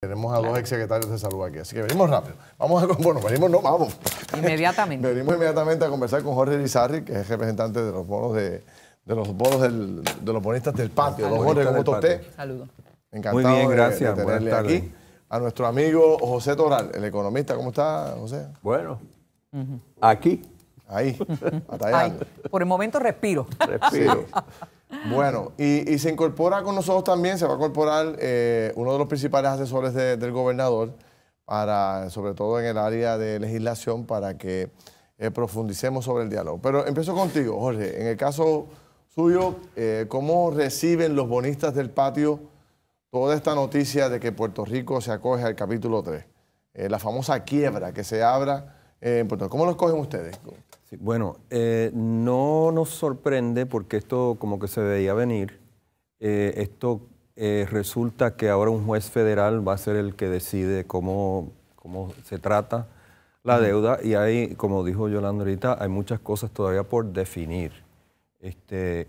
Tenemos a dos exsecretarios de salud aquí, así que venimos rápido. Vamos a, bueno, venimos, no, vamos. Inmediatamente. venimos inmediatamente a conversar con Jorge Lizarri, que es representante de los bonos de, de los bonos del, de los bonistas del patio. Hola Jorge, ¿cómo está Saludos. Encantado De, tenerle aquí. A nuestro amigo José Toral, el economista, ¿cómo está, José? Bueno, aquí. Ahí, Ahí. por el momento respiro. Respiro. Bueno, y, se incorpora con nosotros también, se va a incorporar eh, uno de los principales asesores del gobernador, para, sobre todo en el área de legislación, para que eh, profundicemos sobre el diálogo. Pero empiezo contigo, Jorge. En el caso suyo, eh, ¿cómo reciben los bonistas del patio toda esta noticia de que Puerto Rico se acoge al capítulo 3? la famosa quiebra que se abra en Puerto Rico. ¿Cómo lo escogen ustedes? bueno, eh, no nos sorprende porque esto como que se veía venir. Eh, esto eh, resulta que ahora un juez federal va a ser el que decide cómo, se trata la deuda y hay, como dijo Yolanda ahorita, hay muchas cosas todavía por definir. Este,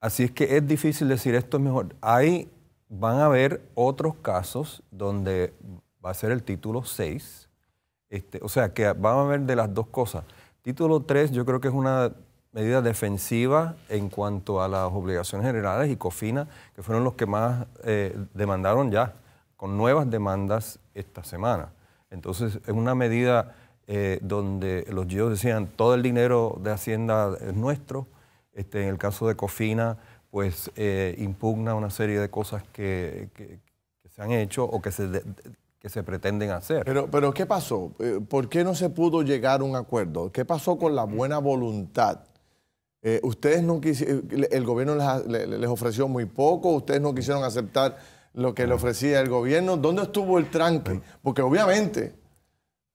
así es que es difícil decir esto mejor. Ahí van a haber otros casos donde va a ser el título 6. Este, o sea, que van a haber de las dos cosas. Título 3 yo creo que es una medida defensiva en cuanto a las obligaciones generales y COFINA, que fueron los que más eh, demandaron ya, con nuevas demandas esta semana. Entonces es una medida eh, donde los GIOs decían todo el dinero de Hacienda es nuestro, este, en el caso de COFINA pues eh, impugna una serie de cosas que, se han hecho o que se que se pretenden hacer. Pero, pero ¿qué pasó? Eh, ¿Por qué no se pudo llegar a un acuerdo? ¿Qué pasó con la buena voluntad? Eh, ustedes no quisieron, el gobierno les, ofreció muy poco, ustedes no quisieron aceptar lo que le ofrecía el gobierno. ¿Dónde estuvo el tranque? Porque obviamente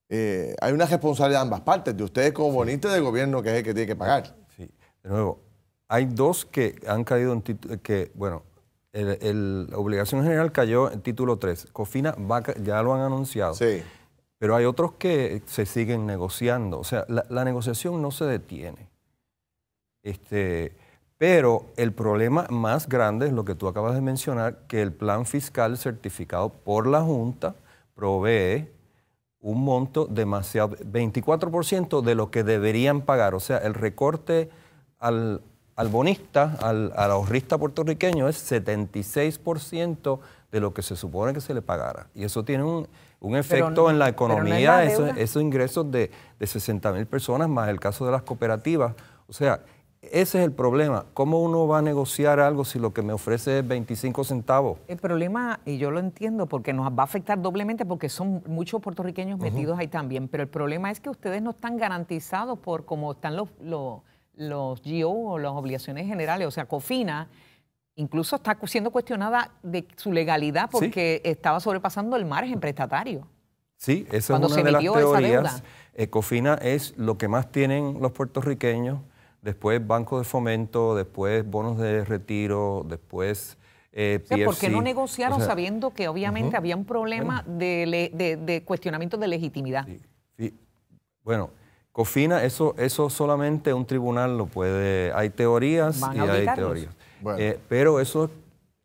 eh, hay una responsabilidad de ambas partes, de ustedes como bonistas del gobierno que es el que tiene que pagar. Sí, de nuevo, hay dos que han caído en que, bueno, la obligación general cayó en título 3. Cofina ya lo han anunciado. Sí. Pero hay otros que se siguen negociando. O sea, la, negociación no se detiene. Este, pero el problema más grande es lo que tú acabas de mencionar, que el plan fiscal certificado por la Junta provee un monto demasiado, 24% de lo que deberían pagar. O sea, el recorte al, al bonista, al, ahorrista puertorriqueño, es 76% de lo que se supone que se le pagara. Y eso tiene un, efecto en la economía, esos, ingresos de, de 60 mil personas, más el caso de las cooperativas. O sea, ese es el problema. ¿Cómo uno va a negociar algo si lo que me ofrece es 25 centavos? El problema, y yo lo entiendo, porque nos va a afectar doblemente porque son muchos puertorriqueños metidos ahí también, pero el problema es que ustedes no están garantizados por cómo están los los GO, o las obligaciones generales, o sea, COFINA, incluso está siendo cuestionada de su legalidad porque estaba sobrepasando el margen prestatario. Sí, eso es una de las teorías. Eh, Cofina es lo que más tienen los puertorriqueños, después Banco de Fomento, después bonos de retiro, después eh, ¿Por qué no negociaron sabiendo que obviamente había un problema de, cuestionamiento de legitimidad? Sí. Bueno, COFINA, eso, eso solamente un tribunal lo puede. Hay teorías y hay teorías. Eh, pero eso es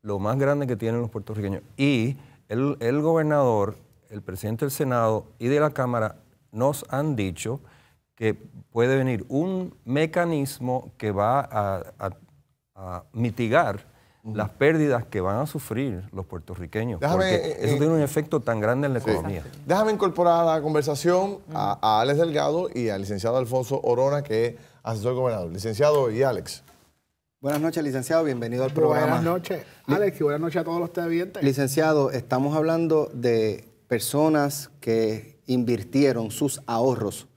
lo más grande que tienen los puertorriqueños. Y el, gobernador, el presidente del Senado y de la Cámara nos han dicho que puede venir un mecanismo que va a mitigar las pérdidas que van a sufrir los puertorriqueños. porque eh, eso eh, tiene un efecto tan grande en la economía. Déjame incorporar a la conversación a, Alex Delgado y al licenciado Alfonso Orona, que es asesor gobernador. Licenciado y Alex. Buenas noches, licenciado. Bienvenido al programa. Buenas noches, Alex, y buenas noches a todos los televidentes. Licenciado, estamos hablando de personas que invirtieron sus ahorros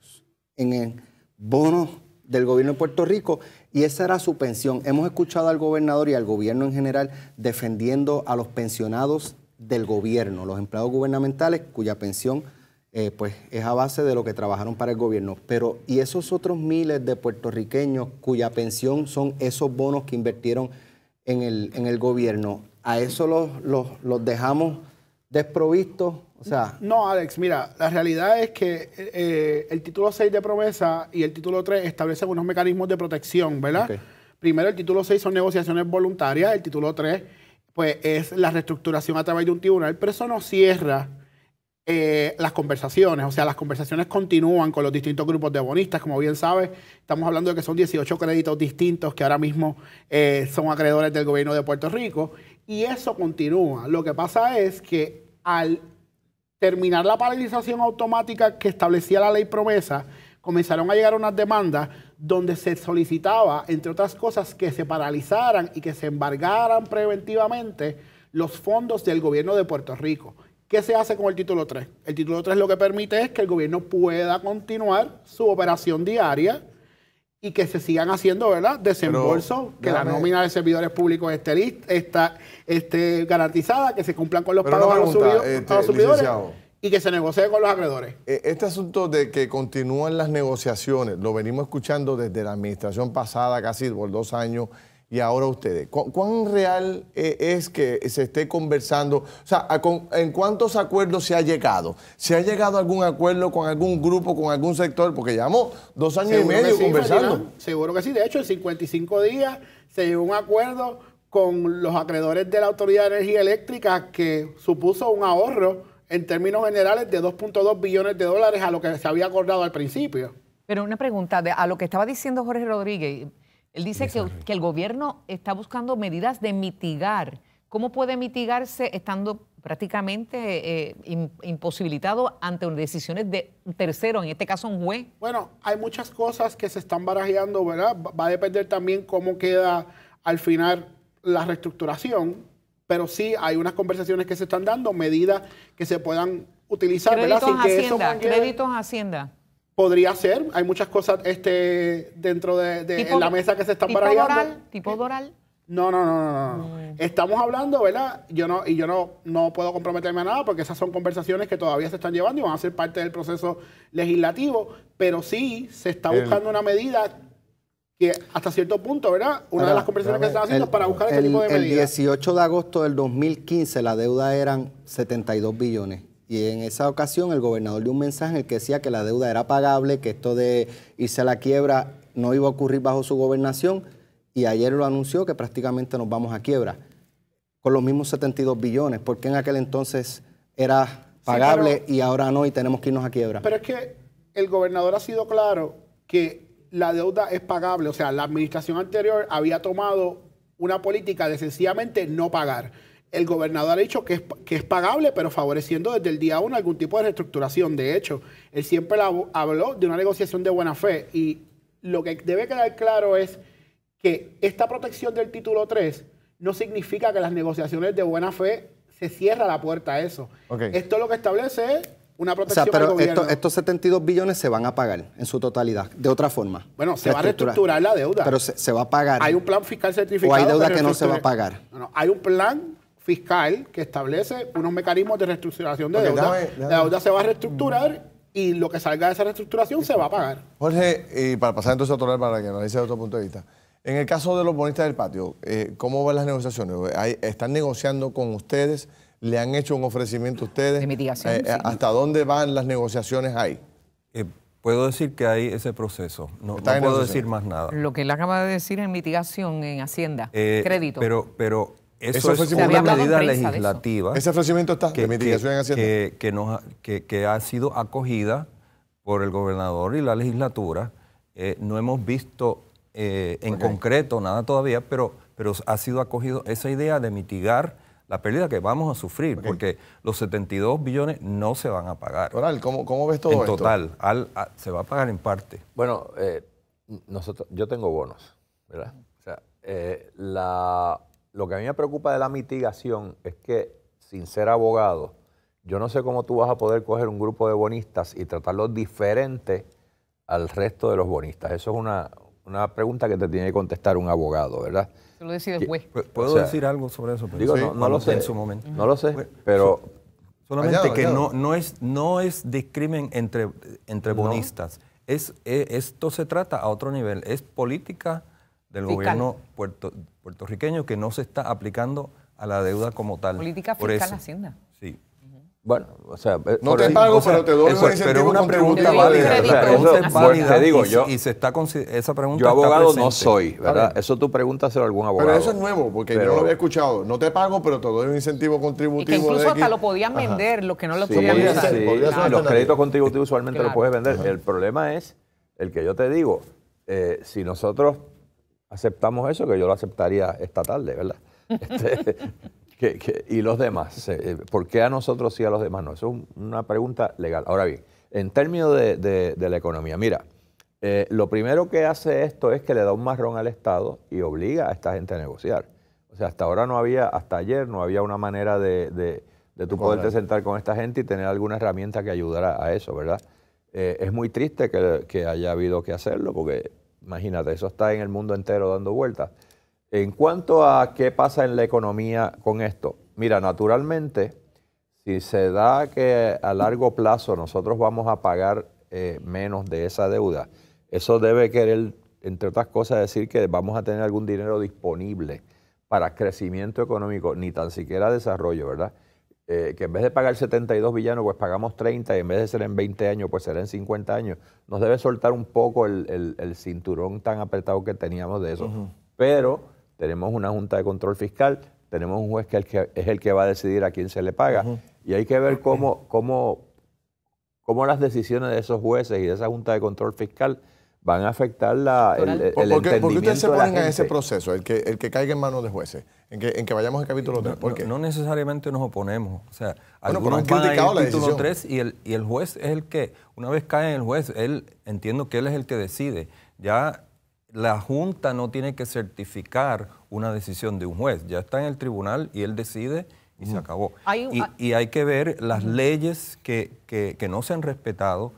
en bonos del gobierno de Puerto Rico y esa era su pensión. Hemos escuchado al gobernador y al gobierno en general defendiendo a los pensionados del gobierno, los empleados gubernamentales cuya pensión eh, pues, es a base de lo que trabajaron para el gobierno. Pero y esos otros miles de puertorriqueños cuya pensión son esos bonos que invirtieron en el, en el gobierno, a eso los, los dejamos Desprovisto, O sea. No, Alex, mira, la realidad es que eh, el título 6 de promesa y el título 3 establecen unos mecanismos de protección, ¿verdad? Primero, el título 6 son negociaciones voluntarias, el título 3 pues, es la reestructuración a través de un tribunal, pero eso no cierra eh, las conversaciones, o sea, las conversaciones continúan con los distintos grupos de bonistas, como bien sabes, estamos hablando de que son 18 créditos distintos que ahora mismo eh, son acreedores del gobierno de Puerto Rico y eso continúa. Lo que pasa es que al terminar la paralización automática que establecía la ley promesa, comenzaron a llegar unas demandas donde se solicitaba, entre otras cosas, que se paralizaran y que se embargaran preventivamente los fondos del gobierno de Puerto Rico. ¿Qué se hace con el título 3? El título 3 lo que permite es que el gobierno pueda continuar su operación diaria y que se sigan haciendo, ¿verdad? Desembolso, que la nómina de servidores públicos esté, lista, está, esté garantizada, que se cumplan con los pagos a, los, este, y que se negocie con los acreedores. E, este asunto de que continúan las negociaciones, lo venimos escuchando desde la administración pasada, casi por dos años, y ahora ustedes. ¿Cuán real eh, es que se esté conversando? O sea, ¿en cuántos acuerdos se ha llegado? ¿Se ha llegado a algún acuerdo con algún grupo, con algún sector? Porque llevamos dos años y medio conversando. Seguro que sí. De hecho, en 55 días se llegó a un acuerdo con los acreedores de la Autoridad de Energía Eléctrica que supuso un ahorro en términos generales de 2.2 billones de dólares a lo que se había acordado al principio. Pero una pregunta a lo que estaba diciendo Jorge Rodríguez. Él dice que, el gobierno está buscando medidas de mitigar. ¿Cómo puede mitigarse estando prácticamente eh, imposibilitado ante decisiones de tercero, en este caso un juez? Bueno, hay muchas cosas que se están barajeando, ¿verdad? Va a depender también cómo queda al final la reestructuración, pero sí hay unas conversaciones que se están dando, medidas que se puedan utilizar, créditos ¿verdad? Hacienda, Hacienda. Podría ser, hay muchas cosas este, dentro de, la mesa que se están tipo ¿Tipo Doral? Eh, no, no, no, no, Estamos hablando, ¿verdad? Yo no, y yo no, no puedo comprometerme a nada porque esas son conversaciones que todavía se están llevando y van a ser parte del proceso legislativo, pero sí se está buscando una medida que hasta cierto punto, ¿verdad? Una de las conversaciones que se están haciendo para buscar este el, tipo de medidas. El 18 de agosto del 2015 la deuda eran 72 billones. Y en esa ocasión el gobernador dio un mensaje en el que decía que la deuda era pagable, que esto de irse a la quiebra no iba a ocurrir bajo su gobernación y ayer lo anunció que prácticamente nos vamos a quiebra con los mismos 72 billones. porque en aquel entonces era pagable y ahora no y tenemos que irnos a quiebra? Pero es que el gobernador ha sido claro que la deuda es pagable. O sea, la administración anterior había tomado una política de sencillamente no pagar el gobernador ha dicho que es, que es pagable, pero favoreciendo desde el día uno algún tipo de reestructuración. De hecho, él siempre habló de una negociación de buena fe y lo que debe quedar claro es que esta protección del título 3 no significa que las negociaciones de buena fe se cierra la puerta a eso. Esto lo que establece es una protección o sea, pero estos 72 billones se van a pagar en su totalidad, de otra forma. Bueno, se, va a reestructurar la deuda. Pero se, se, va a pagar. Hay un plan fiscal certificado. O hay deuda que no se va a pagar. No, no, hay un plan fiscal que establece unos mecanismos de reestructuración de deuda. La deuda se va a reestructurar y lo que salga de esa reestructuración se va a pagar. Jorge, y para pasar entonces a otro para que analice de otro punto de vista. En el caso de los bonistas del patio, eh, ¿cómo van las negociaciones? ¿Están negociando con ustedes? ¿Le han hecho un ofrecimiento a ustedes? De eh, eh, ¿Hasta dónde van las negociaciones ahí? puedo decir que hay ese proceso. No, puedo decir más nada. Lo que él acaba de decir es mitigación, en Hacienda, crédito. Pero, pero eso, es una medida legislativa. Ese ofrecimiento está que, que, que, ha sido acogida por el gobernador y la legislatura. Eh, no hemos visto eh, en concreto nada todavía, pero, pero ha sido acogida esa idea de mitigar la pérdida que vamos a sufrir, porque los 72 billones no se van a pagar. ¿cómo, cómo ves todo esto? En total, se va a pagar en parte. Bueno, eh, nosotros, yo tengo bonos, ¿verdad? O sea, la lo que a mí me preocupa de la mitigación es que, sin ser abogado, yo no sé cómo tú vas a poder coger un grupo de bonistas y tratarlos diferente al resto de los bonistas. Eso es una, pregunta que te tiene que contestar un abogado, ¿verdad? Se lo decide pues, ¿Puedo decir algo sobre eso? Digo, no, lo sé. En su momento. No lo sé, pero... solamente que No, no, es, no es discrimen entre, entre bonistas. Eh, esto se trata a otro nivel. Es política del gobierno puertorriqueño que no se está aplicando a la deuda como tal. Política fiscal Hacienda. Sí. Bueno, o sea, eh, no te pago, pero te doy un incentivo pero una pregunta válida, o válida y, yo, y se está esa pregunta Yo abogado no soy, ¿verdad? Eso tú preguntas a algún abogado. Pero eso es nuevo, porque yo no lo había escuchado. No te pago, pero te doy un incentivo contributivo. que incluso hasta lo podían vender, lo que no lo sí, podían vender. Sí, Los créditos contributivos usualmente los puedes vender. El problema es el eh, que yo te digo. si nosotros aceptamos eso, que yo lo aceptaría esta tarde, ¿verdad? Este, y los demás, eh, eh, ¿por qué a nosotros y a los demás no? Eso es una pregunta legal. Ahora bien, en términos de, la economía, mira, eh, lo primero que hace esto es que le da un marrón al Estado y obliga a esta gente a negociar. O sea, hasta ahora no había, hasta ayer no había una manera de, de, de tú poderte sentar con esta gente y tener alguna herramienta que ayudara a eso, ¿verdad? es muy triste que, que, haya habido que hacerlo porque Imagínate, eso está en el mundo entero dando vueltas. En cuanto a qué pasa en la economía con esto, mira, naturalmente, si se da que a largo plazo nosotros vamos a pagar eh, menos de esa deuda, eso debe querer, entre otras cosas, decir que vamos a tener algún dinero disponible para crecimiento económico, ni tan siquiera desarrollo, ¿verdad? Eh, que en vez de pagar 72 villanos, pues pagamos 30 y en vez de ser en 20 años, pues será en 50 años, nos debe soltar un poco el, cinturón tan apretado que teníamos de eso. Pero tenemos una Junta de Control Fiscal, tenemos un juez que, es el que va a decidir a quién se le paga y hay que ver cómo, cómo las decisiones de esos jueces y de esa Junta de Control Fiscal van a afectar la, el, ¿Por, qué ustedes se ponen en ese proceso, el que, el que caiga en manos de jueces, en que, vayamos al capítulo 3? No, No, necesariamente nos oponemos. O sea, capítulo 3 y el, y el juez es el que, una vez cae en el juez, él entiendo que él es el que decide. Ya la Junta no tiene que certificar una decisión de un juez, ya está en el tribunal y él decide y se acabó. y, hay que ver las leyes que no se han respetado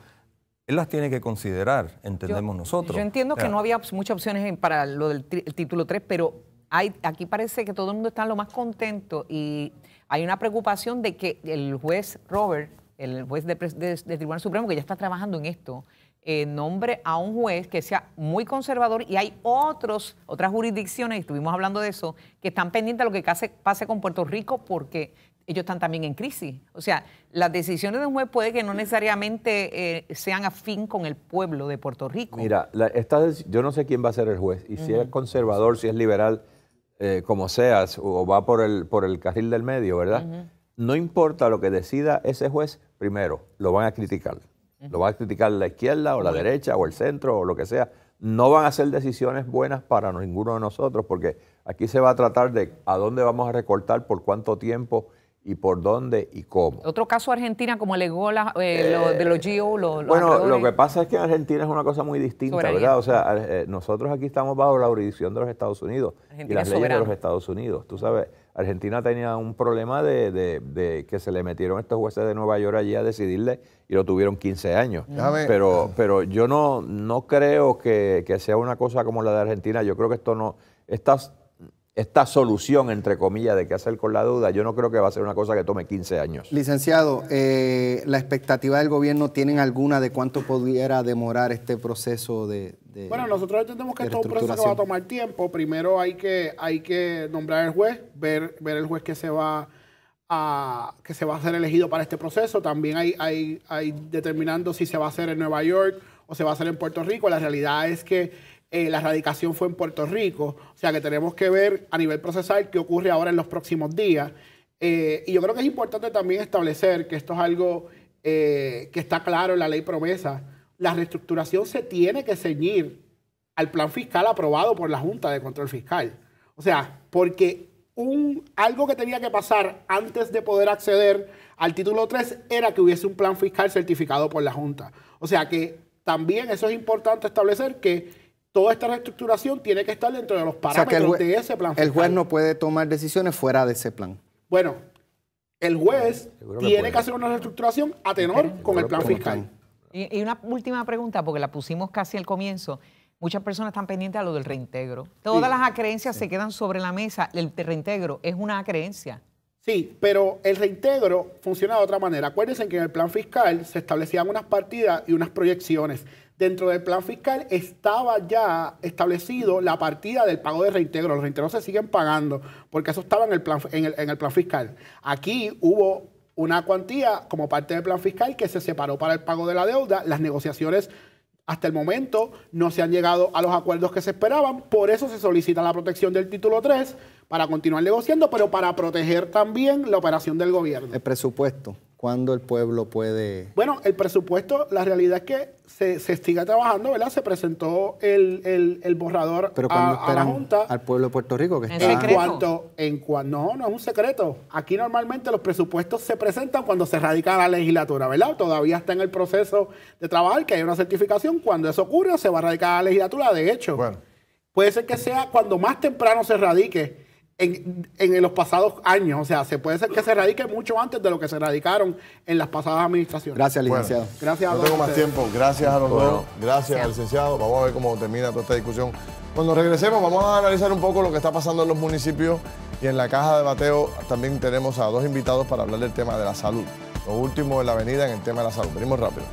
él las tiene que considerar, entendemos nosotros. Yo entiendo que no había pues, muchas opciones para lo del título 3, pero hay, aquí parece que todo el mundo está lo más contento y hay una preocupación de que el juez Robert, el juez del Tribunal Supremo, que ya está trabajando en esto, eh, nombre a un juez que sea muy conservador y hay otros, otras jurisdicciones, estuvimos hablando de eso, que están pendientes de lo que pase con Puerto Rico porque ellos están también en crisis. O sea, las decisiones de un juez puede que no necesariamente eh, sean afín con el pueblo de Puerto Rico. Mira, yo no sé quién va a ser el juez, y si es conservador, si es liberal, eh, como seas, o va por el, por el carril del medio, ¿verdad? No importa lo que decida ese juez, primero, lo van a criticar. Lo van a criticar la izquierda o la derecha o el centro o lo que sea. No van a ser decisiones buenas para ninguno de nosotros porque aquí se va a tratar de a dónde vamos a recortar, por cuánto tiempo, y por dónde y cómo. Otro caso Argentina, como alegó eh, eh, de los GIO. bueno, lo que pasa es que Argentina es una cosa muy distinta, ¿verdad? O sea, eh, nosotros aquí estamos bajo la jurisdicción de los Estados Unidos y las leyes de los Estados Unidos. Tú sabes, Argentina tenía un problema de, que se le metieron estos jueces de Nueva York allí a decidirle y lo tuvieron 15 años. Pero, pero yo no, no creo que, que sea una cosa como la de Argentina. Yo creo que esto no... Estas esta solución, entre comillas, de qué hacer con la duda yo no creo que va a ser una cosa que tome 15 años. Licenciado, eh, ¿la expectativa del gobierno tienen alguna de cuánto pudiera demorar este proceso de... bueno, nosotros entendemos que esto un proceso va a tomar tiempo. Primero hay que, hay que nombrar el juez, ver, ver el juez que se va a, que se va a ser elegido para este proceso. También hay, hay, hay determinando si se va a hacer en Nueva York o se va a hacer en Puerto Rico. La realidad es que eh, la erradicación fue en Puerto Rico, o sea que tenemos que ver a nivel procesal qué ocurre ahora en los próximos días. Eh, y yo creo que es importante también establecer que esto es algo eh, que está claro en la ley promesa, la reestructuración se tiene que ceñir al plan fiscal aprobado por la Junta de Control Fiscal. O sea, porque un, algo que tenía que pasar antes de poder acceder al título 3 era que hubiese un plan fiscal certificado por la Junta. O sea que también eso es importante establecer que toda esta reestructuración tiene que estar dentro de los parámetros de ese plan. Fiscal. El juez no puede tomar decisiones fuera de ese plan. Bueno, el juez tiene que hacer una reestructuración a tenor con el plan fiscal. Y, una última pregunta, porque la pusimos casi al comienzo. Muchas personas están pendientes a lo del reintegro. Todas las acreencias se quedan sobre la mesa. El reintegro es una acreencia. Sí, pero el reintegro funciona de otra manera. Acuérdense que en el plan fiscal se establecían unas partidas y unas proyecciones dentro del plan fiscal estaba ya establecido la partida del pago de reintegro. Los reintegros se siguen pagando porque eso estaba en el plan, en el, en el plan fiscal. Aquí hubo una cuantía como parte del plan fiscal que se separó para el pago de la deuda. Las negociaciones hasta el momento no se han llegado a los acuerdos que se esperaban, por eso se solicita la protección del título 3 para continuar negociando, pero para proteger también la operación del gobierno. El presupuesto. ¿Cuándo el pueblo puede...? Bueno, el presupuesto, la realidad es que se, se sigue trabajando, ¿verdad? Se presentó el, borrador a, la Junta. al pueblo de Puerto Rico que está... En secreto? en no, no es un secreto. Aquí normalmente los presupuestos se presentan cuando se radica la legislatura, ¿verdad? Todavía está en el proceso de trabajar, que hay una certificación. Cuando eso ocurra, se va a radicar la legislatura, de hecho. Puede ser que sea cuando más temprano se radique en, los pasados años. O sea, se puede ser que se radique mucho antes de lo que se radicaron en las pasadas administraciones. Gracias, licenciado. gracias a No tengo más tiempo. Gracias a los dos. Gracias, licenciado. Vamos a ver cómo termina toda esta discusión. Cuando regresemos, vamos a analizar un poco lo que está pasando en los municipios y en la caja de bateo también tenemos a dos invitados para hablar del tema de la salud. Lo último en la avenida en el tema de la salud. Venimos rápido.